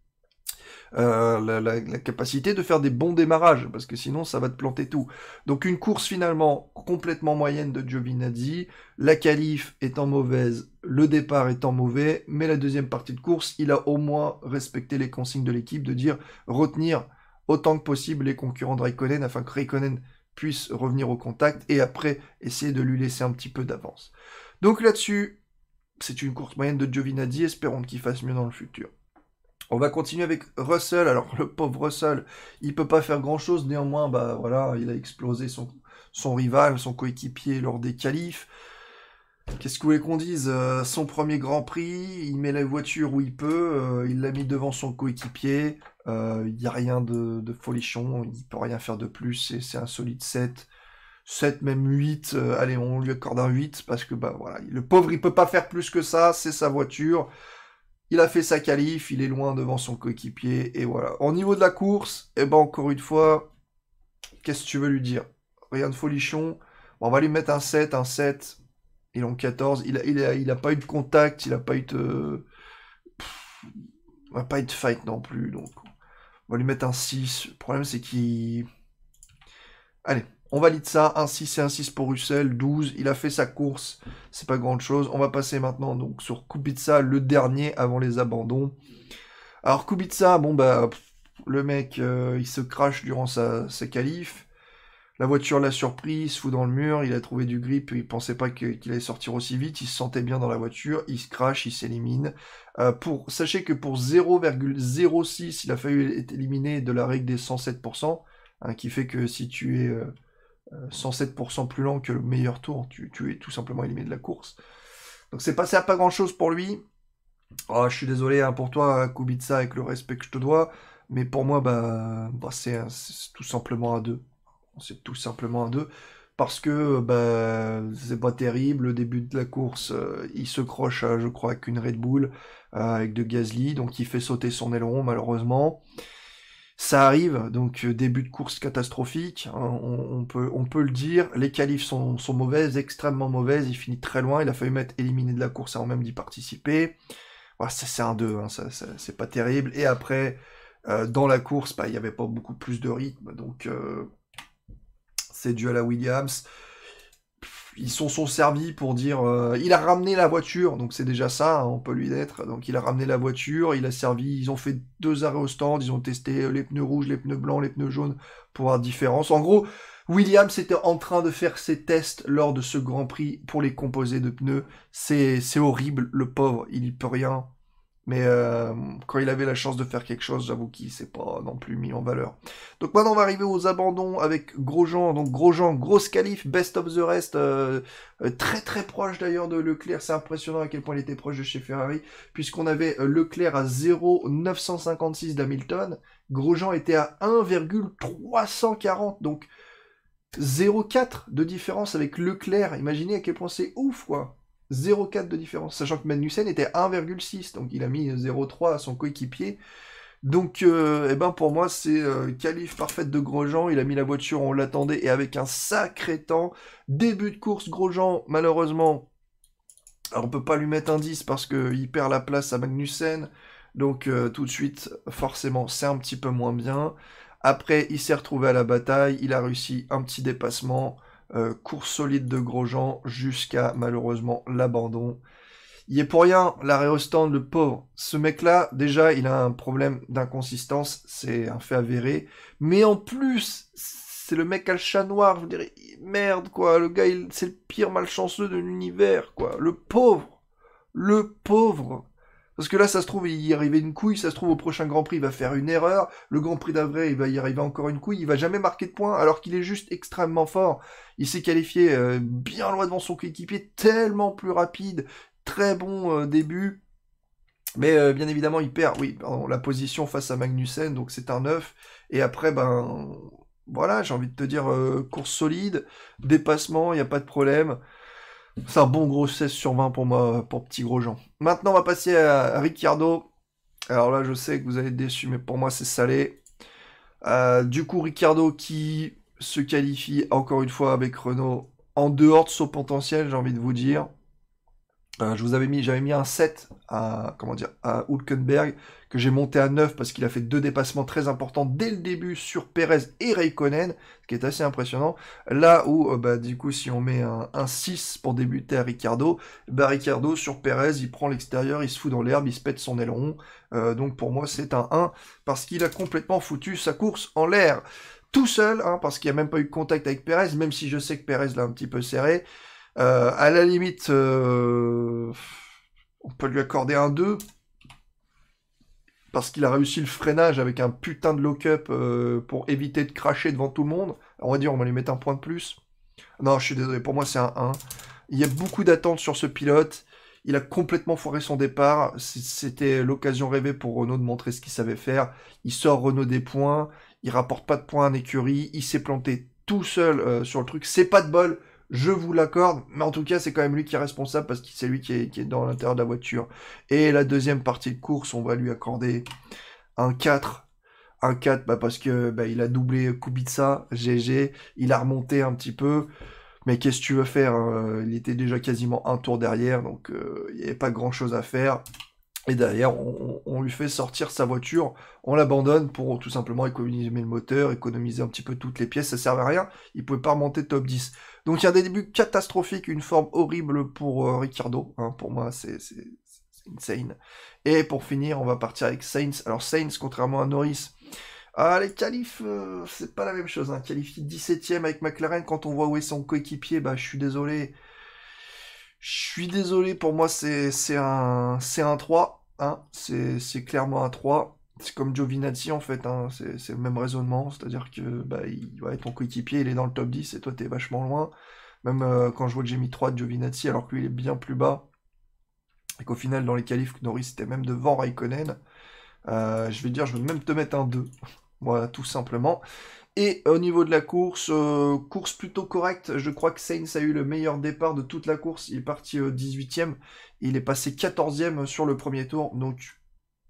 euh, la, la, capacité de faire des bons démarrages, parce que sinon ça va te planter tout. Donc une course finalement complètement moyenne de Giovinazzi, la qualif étant mauvaise, le départ étant mauvais, mais la deuxième partie de course, il a au moins respecté les consignes de l'équipe de dire retenir autant que possible les concurrents de Raikkonen afin que Raikkonen puisse revenir au contact et après essayer de lui laisser un petit peu d'avance. Donc là-dessus, c'est une course moyenne de Giovinazzi, espérons qu'il fasse mieux dans le futur. On va continuer avec Russell. Alors le pauvre Russell, il peut pas faire grand chose. Néanmoins, bah voilà, il a explosé son, rival, son coéquipier lors des qualifs. Qu'est-ce que vous voulez qu'on dise euh, Son premier Grand Prix, il met la voiture où il peut, euh, il l'a mis devant son coéquipier, euh, il n'y a rien de, de, folichon, il peut rien faire de plus, c'est un solide 7. 7, même 8, allez, on lui accorde un 8, parce que bah voilà, le pauvre, il peut pas faire plus que ça, c'est sa voiture il a fait sa qualif, il est loin devant son coéquipier, et voilà. Au niveau de la course, eh ben encore une fois, qu'est-ce que tu veux lui dire Rien de folichon. on va lui mettre un 7, un 7. Il en 14. Il n'a il a, a pas eu de contact, il n'a pas eu de. on pas eu de fight non plus, donc. On va lui mettre un 6. Le problème, c'est qu'il. Allez, on valide ça, un 6 et un 6 pour Russell, 12, il a fait sa course, c'est pas grand chose. On va passer maintenant donc sur Kubica, le dernier avant les abandons. Alors Kubica, bon bah le mec euh, il se crache durant sa, sa qualif. La voiture l'a surpris, il se fout dans le mur, il a trouvé du grip, il pensait pas qu'il allait sortir aussi vite, il se sentait bien dans la voiture, il se crache, il s'élimine. Euh, pour, sachez que pour 0,06, il a fallu être éliminé de la règle des 107%, hein, qui fait que si tu es euh, 107% euh, plus lent que le meilleur tour, tu, es tout simplement éliminé de la course. Donc c'est passé à pas grand chose pour lui. Ah, je suis désolé hein, pour toi, hein, Kubica, avec le respect que je te dois, mais pour moi, bah, bah c'est tout simplement à deux. C'est tout simplement à deux Parce que bah, c'est pas terrible, le début de la course, euh, il se croche, je crois, qu'une une Red Bull, euh, avec de Gasly, donc il fait sauter son aileron, malheureusement. Ça arrive, donc euh, début de course catastrophique, hein, on, peut, on peut le dire, les qualifs sont, mauvaises, extrêmement mauvaises, il finit très loin, il a failli mettre éliminé de la course avant même d'y participer. c'est un 2, hein, ça, c'est pas terrible. Et après, euh, dans la course, bah, il n'y avait pas beaucoup plus de rythme, donc euh, c'est dû à la Williams ils sont, sont servis pour dire euh, il a ramené la voiture, donc c'est déjà ça, hein, on peut lui d'être. Donc il a ramené la voiture, il a servi, ils ont fait deux arrêts au stand, ils ont testé les pneus rouges, les pneus blancs, les pneus jaunes pour voir différence. En gros, Williams était en train de faire ses tests lors de ce Grand Prix pour les composés de pneus. C'est horrible, le pauvre, il peut rien. Mais euh, quand il avait la chance de faire quelque chose, j'avoue qu'il s'est pas non plus mis en valeur. Donc maintenant, on va arriver aux abandons avec Grosjean. Donc Grosjean, grosse calife best of the rest. Euh, euh, très très proche d'ailleurs de Leclerc. C'est impressionnant à quel point il était proche de chez Ferrari. Puisqu'on avait Leclerc à 0,956 d'Hamilton. Grosjean était à 1,340. Donc 0,4 de différence avec Leclerc. Imaginez à quel point c'est ouf, quoi. 0,4 de différence, sachant que Magnussen était 1,6, donc il a mis 0,3 à son coéquipier. Donc, euh, eh ben pour moi, c'est calife euh, qualif parfaite de Grosjean. Il a mis la voiture, on l'attendait, et avec un sacré temps. Début de course, Grosjean, malheureusement, On on peut pas lui mettre un 10 parce qu'il perd la place à Magnussen. Donc, euh, tout de suite, forcément, c'est un petit peu moins bien. Après, il s'est retrouvé à la bataille, il a réussi un petit dépassement. Euh, course solide de Grosjean jusqu'à malheureusement l'abandon. Il est pour rien, l'arrêt au stand, le pauvre. Ce mec-là, déjà, il a un problème d'inconsistance, c'est un fait avéré. Mais en plus, c'est le mec à le chat noir, je vous dirais, merde quoi, le gars, c'est le pire malchanceux de l'univers, quoi. Le pauvre, le pauvre. Parce que là, ça se trouve, il y arrivait une couille, ça se trouve, au prochain Grand Prix, il va faire une erreur, le Grand Prix d'avril, il va y arriver encore une couille, il va jamais marquer de points, alors qu'il est juste extrêmement fort. Il s'est qualifié euh, bien loin devant son coéquipier, tellement plus rapide, très bon euh, début. Mais euh, bien évidemment, il perd, oui, la position face à Magnussen, donc c'est un 9. Et après, ben, voilà, j'ai envie de te dire, course solide, dépassement, il n'y a pas de problème. C'est un bon gros 16 sur 20 pour moi, pour petit gros Jean. Maintenant, on va passer à Ricardo. Alors là, je sais que vous allez être déçus, mais pour moi, c'est salé. Euh, du coup, Ricardo qui se qualifie encore une fois avec Renault en dehors de son potentiel, j'ai envie de vous dire. Euh, je vous avais mis, j'avais mis un 7 à, comment dire, à Hulkenberg, que j'ai monté à 9 parce qu'il a fait deux dépassements très importants dès le début sur Perez et Raikkonen, ce qui est assez impressionnant. Là où, euh, bah, du coup, si on met un, 6 pour débuter à Ricardo, bah, Ricardo sur Perez, il prend l'extérieur, il se fout dans l'herbe, il se pète son aileron. Euh, donc pour moi, c'est un 1 parce qu'il a complètement foutu sa course en l'air tout seul, hein, parce qu'il n'y a même pas eu contact avec Perez, même si je sais que Perez l'a un petit peu serré. Euh, à la limite, euh, on peut lui accorder un 2. Parce qu'il a réussi le freinage avec un putain de lock-up euh, pour éviter de cracher devant tout le monde. On va dire, on va lui mettre un point de plus. Non, je suis désolé, pour moi c'est un 1. Il y a beaucoup d'attentes sur ce pilote. Il a complètement foiré son départ. C'était l'occasion rêvée pour Renault de montrer ce qu'il savait faire. Il sort Renault des points. Il rapporte pas de points à écurie. Il s'est planté tout seul sur le truc. C'est pas de bol je vous l'accorde, mais en tout cas, c'est quand même lui qui est responsable parce que c'est lui qui est, dans l'intérieur de la voiture. Et la deuxième partie de course, on va lui accorder un 4. Un 4 bah, parce que bah, il a doublé Kubica, GG, il a remonté un petit peu. Mais qu'est-ce que tu veux faire hein, Il était déjà quasiment un tour derrière, donc euh, il n'y avait pas grand-chose à faire. Et derrière, on, on, lui fait sortir sa voiture, on l'abandonne pour tout simplement économiser le moteur, économiser un petit peu toutes les pièces, ça ne servait à rien, il ne pouvait pas remonter top 10. Donc il y a des débuts catastrophiques, une forme horrible pour euh, Ricardo. Hein. pour moi, c'est insane. Et pour finir, on va partir avec Sainz, Alors Sainz contrairement à Norris, ah, les qualifs, euh, c'est pas la même chose. Hein. Qualifié 17ème avec McLaren, quand on voit où est son coéquipier, bah, je suis désolé. Je suis désolé, pour moi, c'est un, un 3. Hein. C'est clairement un 3 comme Giovinazzi en fait, hein, c'est le même raisonnement, c'est-à-dire que bah, il, ouais, ton coéquipier il est dans le top 10 et toi t'es vachement loin. Même euh, quand je vois que j'ai 3 de Giovinazzi alors que lui il est bien plus bas et qu'au final dans les qualifs Norris était même devant Raikkonen, euh, je vais dire je vais même te mettre un 2, voilà tout simplement. Et euh, au niveau de la course, course plutôt correcte, je crois que Sainz a eu le meilleur départ de toute la course, il est parti 18ème, il est passé 14ème sur le premier tour, donc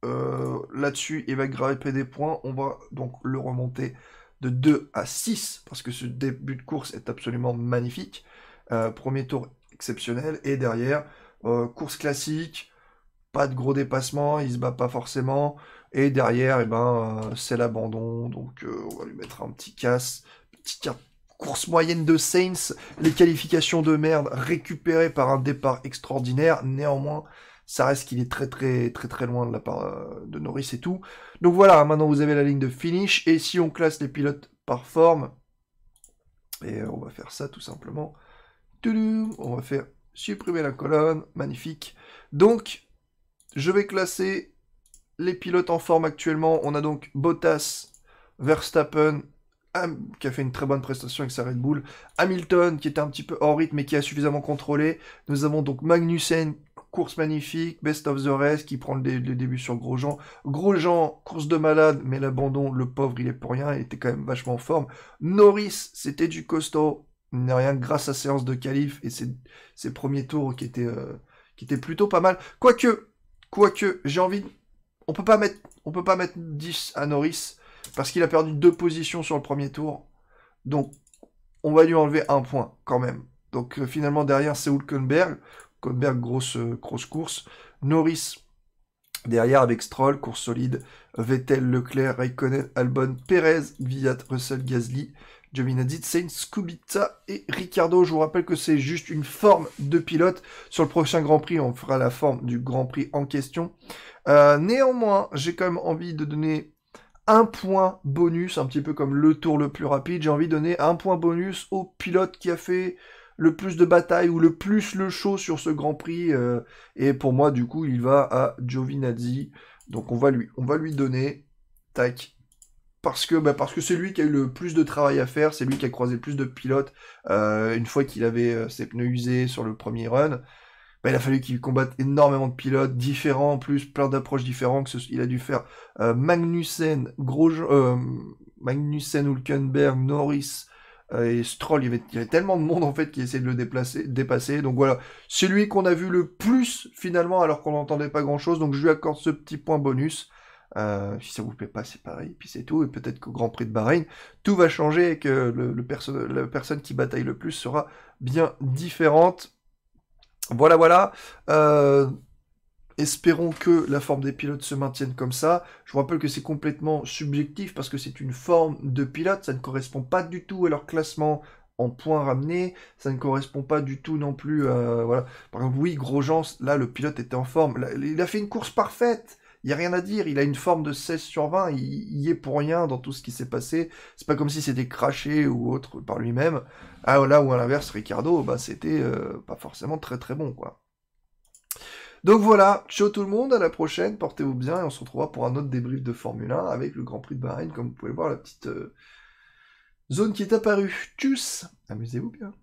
euh, là-dessus, il va grimper des points. On va donc le remonter de 2 à 6, parce que ce début de course est absolument magnifique. Euh, premier tour exceptionnel. Et derrière, euh, course classique, pas de gros dépassements, il se bat pas forcément. Et derrière, eh ben, c'est l'abandon. Donc on va lui mettre un petit casse. Petite course moyenne de Saints. Les qualifications de merde récupérées par un départ extraordinaire. Néanmoins, ça reste qu'il est très très très très loin de la part euh, de Norris et tout. Donc voilà, maintenant vous avez la ligne de finish, et si on classe les pilotes par forme, et on va faire ça tout simplement, on va faire supprimer la colonne, magnifique. Donc, je vais classer les pilotes en forme actuellement. On a donc Bottas, Verstappen, qui a fait une très bonne prestation avec sa Red Bull, Hamilton, qui était un petit peu hors rythme, mais qui a suffisamment contrôlé. Nous avons donc Magnussen, course magnifique, best of the rest, qui prend le, début sur Grosjean. Grosjean, course de malade, mais l'abandon, le pauvre, il est pour rien, il était quand même vachement en forme. Norris, c'était du costaud, n'est rien, grâce à séance de calife. et ses, premiers tours qui étaient, euh, qui plutôt pas mal. Quoique, quoique, j'ai envie de... On peut pas mettre, on peut pas mettre 10 à Norris, parce qu'il a perdu deux positions sur le premier tour. Donc, on va lui enlever un point, quand même. Donc, euh, finalement, derrière, c'est Hulkenberg. Codberg, euh, grosse, course. Norris, derrière avec Stroll, course solide. Vettel, Leclerc, Raikkonen, Albon, Perez, Viat, Russell, Gasly, Giovinazzi, Sainz, Scubita et Ricardo. Je vous rappelle que c'est juste une forme de pilote. Sur le prochain Grand Prix, on fera la forme du Grand Prix en question. Euh, néanmoins, j'ai quand même envie de donner un point bonus, un petit peu comme le tour le plus rapide. J'ai envie de donner un point bonus au pilote qui a fait le plus de bataille ou le plus le show sur ce Grand Prix. Euh, et pour moi, du coup, il va à Giovinazzi. Donc on va lui, on va lui donner, tac, parce que bah, parce que c'est lui qui a eu le plus de travail à faire, c'est lui qui a croisé le plus de pilotes euh, une fois qu'il avait euh, ses pneus usés sur le premier run. Bah, il a fallu qu'il combatte énormément de pilotes différents, plus plein d'approches différentes. Que ce, il a dû faire Magnussen, Grosjean, Magnussen, Hulkenberg, Norris, euh, et Stroll, il y, avait, tellement de monde en fait qui essayait de le déplacer, dépasser. Donc voilà, c'est lui qu'on a vu le plus finalement alors qu'on n'entendait pas grand-chose. Donc je lui accorde ce petit point bonus. Euh, si ça vous plaît pas, c'est pareil. puis c'est tout. Et peut-être qu'au Grand Prix de Bahreïn, tout va changer et que la personne qui bataille le plus sera bien différente. Voilà, voilà. Euh, Espérons que la forme des pilotes se maintienne comme ça. Je vous rappelle que c'est complètement subjectif parce que c'est une forme de pilote. Ça ne correspond pas du tout à leur classement en points ramenés. Ça ne correspond pas du tout non plus. À, euh, voilà. Par exemple, oui, Grosjean, là, le pilote était en forme. il a fait une course parfaite. Il n'y a rien à dire, il a une forme de 16 sur 20, il y est pour rien dans tout ce qui s'est passé. C'est pas comme si c'était craché ou autre par lui-même. Ah là ou à l'inverse, Ricardo, bah c'était euh, pas forcément très très bon quoi. Donc voilà, ciao tout le monde, à la prochaine, portez-vous bien et on se retrouvera pour un autre débrief de Formule 1 avec le Grand Prix de Bahreïn, comme vous pouvez le voir, la petite euh, zone qui est apparue. Tchuss, amusez-vous bien.